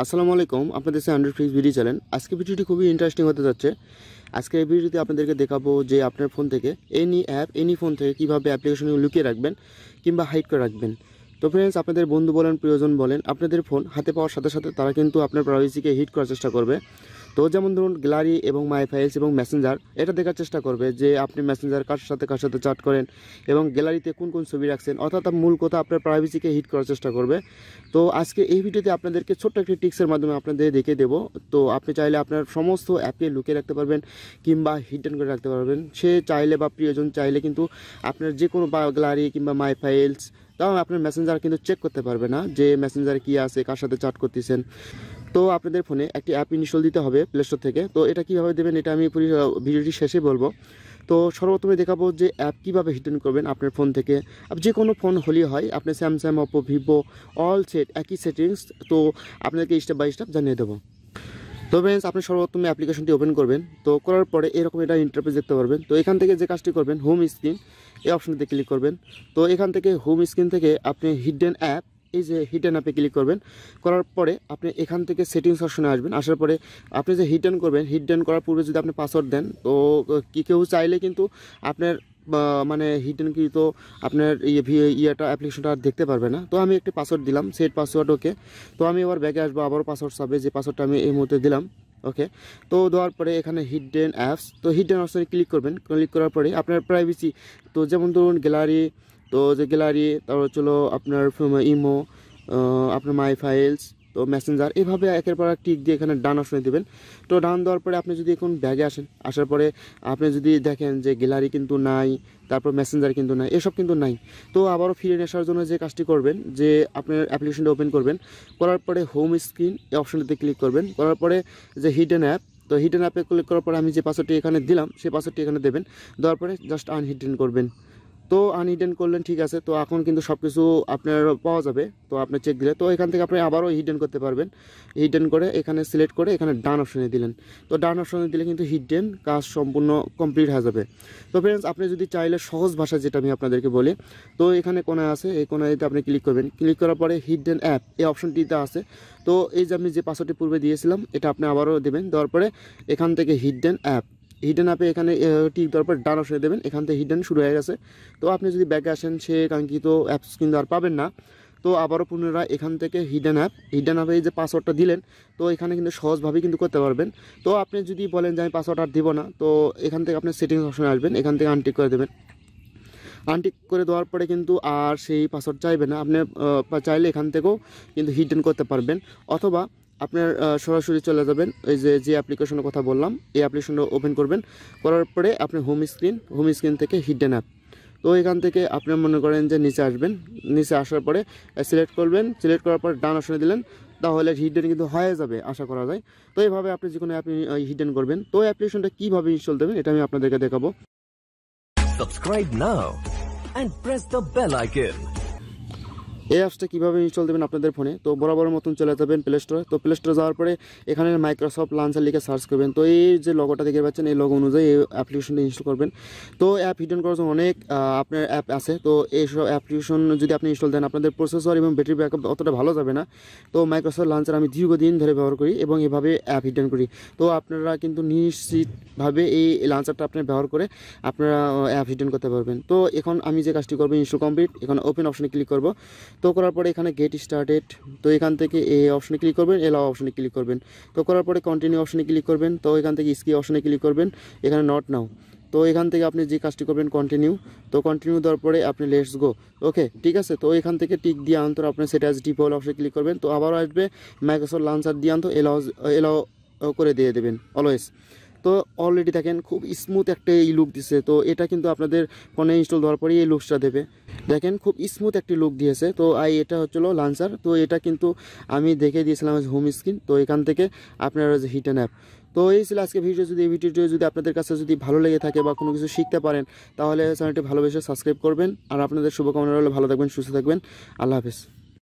আসসালামু আলাইকুম আপনাদের সাথে হান্ড্রেড ফ্লিক্স ভিডিও চ্যানেল আজকে ভিডিওটি খুবই ইন্টারেস্টিং হতে যাচ্ছে আজকে এই ভিডিওতে আপনাদেরকে দেখাবো যে আপনার ফোন থেকে এনি অ্যাপ এনি ফোন থেকে কীভাবে অ্যাপ্লিকেশনে লুকিয়ে রাখবেন কিংবা হাইড করে রাখবেন তো ফ্রেন্ডস আপনাদের বন্ধু বলেন প্রিয়জন বলেন আপনাদের ফোন হাতে পাওয়ার সাথে সাথে তারা কিন্তু আপনার প্রাইভেসিকে হিট করার চেষ্টা করবে তো যেমন ধরুন গ্যালারি এবং মাইফাইলস এবং মেসেঞ্জার এটা দেখার চেষ্টা করবে যে আপনি মেসেঞ্জার কার সাথে কার সাথে চাট করেন এবং গ্যালারিতে কোন কোন ছবি রাখছেন অর্থাৎ মূল কথা আপনার প্রাইভেসিকে হিট করার চেষ্টা করবে তো আজকে এই ভিডিওতে আপনাদেরকে ছোট্ট একটি টিক্সের মাধ্যমে আপনাদের দেখে দেবো তো আপনি চাইলে আপনার সমস্ত অ্যাপকে লুকিয়ে রাখতে পারবেন কিংবা হিডেন করে রাখতে পারবেন সে চাইলে বা প্রিয়জন চাইলে কিন্তু আপনার যে কোনো গ্যালারি কিংবা মাই ফাইলস তাও আপনার মেসেঞ্জার কিন্তু চেক করতে পারবে না যে ম্যাসেঞ্জার কী আছে কার সাথে চাট করতেছেন তো আপনাদের ফোনে একটি অ্যাপ ইনস্টল দিতে হবে প্লে স্টোর থেকে তো এটা কীভাবে দেবেন এটা আমি ভিডিওটি শেষে বলবো তো সর্বপ্রথমে দেখাবো যে অ্যাপ কীভাবে হিডেন করবেন আপনার ফোন থেকে যে কোনো ফোন হলেই হয় আপনি Samsung Oppo Vivo all set একই সেটিংস তো আপনাকে স্টেপ বাই স্টেপ জানিয়ে দেবো তো ফ্রেন্ডস আপনি সর্বপ্রথমে অ্যাপ্লিকেশনটি ওপেন করবেন তো করার পরে এরকম এটা ইন্টারপ্রেস দেখতে পারবেন তো এখান থেকে যে কাজটি করবেন হোম স্ক্রিন এই অপশনটিতে ক্লিক করবেন তো এখান থেকে হোম স্ক্রিন থেকে আপনি হিডেন অ্যাপ এই যে হিট অ্যান্ড অ্যাপে ক্লিক করবেন করার পরে আপনি এখান থেকে সেটিংস অপশনে আসবেন আসার পরে আপনি যে হিট অ্যান্ড করবেন হিট অ্যান্ড করার পূর্বে যদি আপনি পাসওয়ার্ড দেন তো কি কেউ চাইলে কিন্তু আপনার মানে হিট তো আপনার ইয়ে, ইয়ে, ইয়েটা অ্যাপ্লিকেশনটা আর দেখতে পারবে না তো আমি একটি পাসওয়ার্ড দিলাম সেট পাসওয়ার্ড ওকে তো আমি আবার ব্যাগে আসবো আবারও পাসওয়ার্ড চাবে যে পাসওয়ার্ডটা আমি এই মুহূর্তে দিলাম ওকে তো দেওয়ার পরে এখানে হিডেন অ্যাপস তো হিডেন অপশনে ক্লিক করবেন ক্লিক করার পরে আপনার প্রাইভেসি তো যেমন ধরুন গ্যালারি তো যে গ্যালারি তারপর হলো আপনার ইমো আপনার মাই ফাইলস তো মেসেঞ্জার এভাবে একের পর এক টিক দিয়ে এখানে ডান অপশনে দেবেন তো ডান দেওয়ার পরে আপনি যদি এখন ব্যাগে আসেন আসার পরে আপনি যদি দেখেন যে গ্যালারি কিন্তু নাই তারপর মেসেঞ্জার কিন্তু নাই এসব কিন্তু নাই তো আবারও ফিরে আসার জন্য যে কাজটি করবেন যে আপনার অ্যাপ্লিকেশনটা ওপেন করবেন করার পরে হোম স্ক্রিন এই অপশনটিতে ক্লিক করবেন করার পরে যে হিডেন অ্যাপ তো হিডেন অ্যাপে ক্লিক করার পরে আমি যে পাসওয়ার্ডটি এখানে দিলাম সেই পাসওয়ার্ডটি এখানে দেবেন দেওয়ার পরে জাস্ট আনহিডেন করবেন তো আনহিডেন করলেন ঠিক আছে তো এখন কিন্তু সব কিছু আপনার পাওয়া যাবে তো আপনি চেক দিলে তো এখান থেকে আপনি আবারও হিডেন করতে পারবেন হিডেন করে এখানে সিলেক্ট করে এখানে ডান অপশনে দিলেন তো ডান অপশনে দিলে কিন্তু হিডেন কাজ সম্পূর্ণ কমপ্লিট হয়ে যাবে তো ফ্রেন্ডস আপনি যদি চাইলে সহজ ভাষা যেটা আমি আপনাদেরকে বলি তো এখানে কোনায় আছে এই কোনায়তে আপনি ক্লিক করবেন ক্লিক করার পরে হিডেন অ্যাপ এই অপশনটিতে আছে তো এই যে আমি যে পাসওয়ার্ডটি পূর্বে দিয়েছিলাম এটা আপনি আবারও দেবেন দেওয়ার পরে এখান থেকে হিডেন অ্যাপ হিডেন আপে এখানে টিক দেওয়ার পর ডান অপশানে দেবেন এখান থেকে হিডেন শুরু হয়ে গেছে তো আপনি যদি ব্যাকে আসেন সে কাঙ্ক্ষিত অ্যাপস কিন্তু আর পাবেন না তো আবারও পুনরায় এখান থেকে হিডেন অ্যাপ হিডেন অ্যাপে যে পাসওয়ার্ডটা দিলেন তো এখানে কিন্তু সহজভাবে কিন্তু করতে পারবেন তো আপনি যদি বলেন যে আমি পাসওয়ার্ড আর দিব না তো এখান থেকে আপনি সেটিংস অপশানে আসবেন এখান থেকে আনটিক করে দেবেন আনটিক করে দেওয়ার পরে কিন্তু আর সেই পাসওয়ার্ড চাইবে না আপনি চাইলে এখান থেকেও কিন্তু হিডেন করতে পারবেন অথবা আপনার সরাসরি চলে যাবেন এই যে যে অ্যাপ্লিকেশনের কথা বললাম এই অ্যাপ্লিকেশনটা ওপেন করবেন করার পরে আপনি হোম স্ক্রিন হোম স্ক্রিন থেকে হিডেন অ্যাপ তো এখান থেকে আপনি মনে করেন যে নিচে আসবেন নিচে আসার পরে সিলেক্ট করবেন সিলেক্ট করার পর ডান আসনে দিলেন তাহলে হিডেন কিন্তু হয়ে যাবে আশা করা যায় তো এইভাবে আপনি যে কোনো আপনি হিডেন করবেন তো অ্যাপ্লিকেশনটা কীভাবে ইনস্টল দেবেন এটা আমি আপনাদেরকে দেখাবো subscribe now press the bell এই অ্যাপসটা কীভাবে ইনস্টল দেবেন আপনাদের ফোনে তো বরাবর মতন চলে যাবেন প্লে স্টোরে তো প্লে স্টোরে যাওয়ার পরে এখানে মাইক্রোসফট লঞ্চার লিখে সার্চ করবেন তো এই যে লগোটা দেখে পাচ্ছেন এই লগো অনুযায়ী এই অ্যাপ্লিকেশনটা ইনস্টল করবেন তো অ্যাপ হিডেন করার জন্য অনেক আপনার অ্যাপ আছে তো এইসব অ্যাপ্লিকেশন যদি আপনি ইনস্টল দেন আপনাদের প্রসেসর এবং ব্যাটারি ব্যাকআপ অতটা ভালো যাবে না তো মাইক্রোসফট লঞ্চার আমি দীর্ঘদিন ধরে ব্যবহার করি এবং এভাবে অ্যাপ হিডেন করি তো আপনারা কিন্তু নিশ্চিতভাবে এই লাঞ্চারটা আপনি ব্যবহার করে আপনারা অ্যাপ হিডেন করতে পারবেন তো এখন আমি যে কাজটি করবো ইনস্টল কমপ্লিট এখন ওপেন অপশনে ক্লিক করবো তো করার পরে এখানে গেট স্টার্টেড তো এখান থেকে এ অপশনে ক্লিক করবেন এলাও অপশনে ক্লিক করবেন তো করার পরে কন্টিনিউ অপশনে ক্লিক করবেন তো এখান থেকে স্কি অপশনে ক্লিক করবেন এখানে নট নাও তো এখান থেকে আপনি যে কাজটি করবেন কন্টিনিউ তো কন্টিনিউ দেওয়ার পরে আপনি লেটস গো ওকে ঠিক আছে তো এখান থেকে টিক দিয়ে আন্তর আপনি সেটা অ্যাজ ডিপল অপশনে ক্লিক করবেন তো আবারও আসবে মাইক্রোসফট লাঞ্চার দিয়ে আনতো এলাও এলাও করে দিয়ে দেবেন অলওয়েজ তো অলরেডি দেখেন খুব স্মুথ একটা এই লুক দিছে তো এটা কিন্তু আপনাদের ফোনে ইনস্টল দেওয়ার পরেই এই লুকসটা দেবে দেখেন খুব স্মুথ একটি লুক দিয়েছে তো আই এটা হচ্ছিলো লাঞ্চার তো এটা কিন্তু আমি দেখে দিয়েছিলাম হোম স্ক্রিন তো এখান থেকে আপনারা যে অ্যান্ড অ্যাপ তো এই ছিল আজকে ভিডিও যদি এই ভিডিওটি যদি আপনাদের কাছে যদি ভালো লেগে থাকে বা কোনো কিছু শিখতে পারেন তাহলে চ্যানেলটি ভালোবেসে সাবস্ক্রাইব করবেন আর আপনাদের শুভকামনা হলে ভালো থাকবেন সুস্থ থাকবেন আল্লাহ হাফেজ